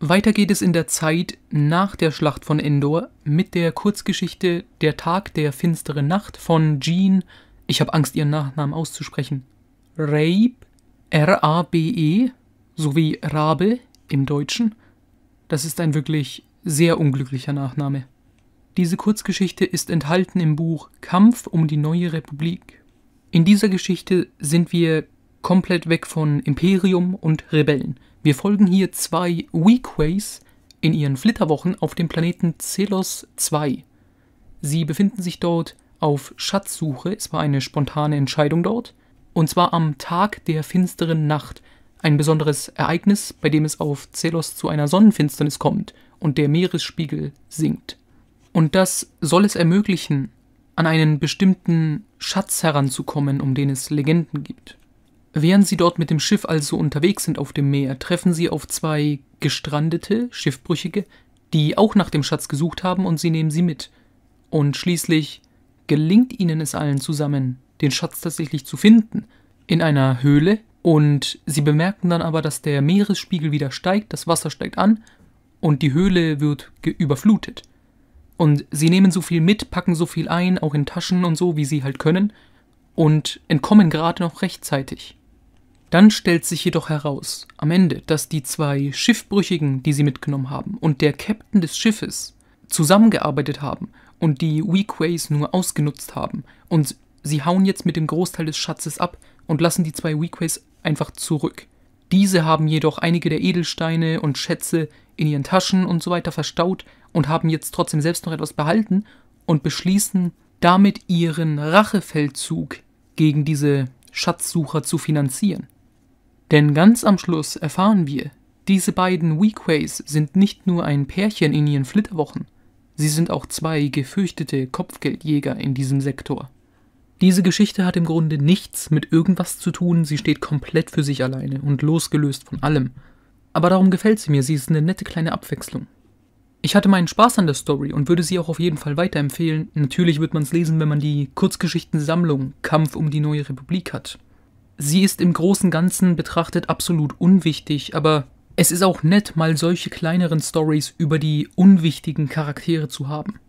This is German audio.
Weiter geht es in der Zeit nach der Schlacht von Endor mit der Kurzgeschichte Der Tag der finsteren Nacht von Jean, ich habe Angst, ihren Nachnamen auszusprechen, Rabe, R-A-B-E, sowie Rabe im Deutschen. Das ist ein wirklich sehr unglücklicher Nachname. Diese Kurzgeschichte ist enthalten im Buch Kampf um die neue Republik. In dieser Geschichte sind wir komplett weg von Imperium und Rebellen. Wir folgen hier zwei Weakways in ihren Flitterwochen auf dem Planeten Zelos 2. Sie befinden sich dort auf Schatzsuche, es war eine spontane Entscheidung dort, und zwar am Tag der finsteren Nacht, ein besonderes Ereignis, bei dem es auf Zelos zu einer Sonnenfinsternis kommt und der Meeresspiegel sinkt. Und das soll es ermöglichen, an einen bestimmten Schatz heranzukommen, um den es Legenden gibt. Während sie dort mit dem Schiff also unterwegs sind auf dem Meer, treffen sie auf zwei gestrandete Schiffbrüchige, die auch nach dem Schatz gesucht haben und sie nehmen sie mit. Und schließlich gelingt ihnen es allen zusammen, den Schatz tatsächlich zu finden, in einer Höhle, und sie bemerken dann aber, dass der Meeresspiegel wieder steigt, das Wasser steigt an und die Höhle wird überflutet. Und sie nehmen so viel mit, packen so viel ein, auch in Taschen und so, wie sie halt können, und entkommen gerade noch rechtzeitig. Dann stellt sich jedoch heraus, am Ende, dass die zwei Schiffbrüchigen, die sie mitgenommen haben, und der Captain des Schiffes zusammengearbeitet haben und die Weakways nur ausgenutzt haben. Und sie hauen jetzt mit dem Großteil des Schatzes ab und lassen die zwei Weakways einfach zurück. Diese haben jedoch einige der Edelsteine und Schätze in ihren Taschen und so weiter verstaut und haben jetzt trotzdem selbst noch etwas behalten und beschließen, damit ihren Rachefeldzug gegen diese Schatzsucher zu finanzieren. Denn ganz am Schluss erfahren wir, diese beiden Weakways sind nicht nur ein Pärchen in ihren Flitterwochen, sie sind auch zwei gefürchtete Kopfgeldjäger in diesem Sektor. Diese Geschichte hat im Grunde nichts mit irgendwas zu tun, sie steht komplett für sich alleine und losgelöst von allem. Aber darum gefällt sie mir, sie ist eine nette kleine Abwechslung. Ich hatte meinen Spaß an der Story und würde sie auch auf jeden Fall weiterempfehlen. Natürlich wird man es lesen, wenn man die Kurzgeschichtensammlung Kampf um die neue Republik hat. Sie ist im großen Ganzen betrachtet absolut unwichtig, aber es ist auch nett, mal solche kleineren Stories über die unwichtigen Charaktere zu haben.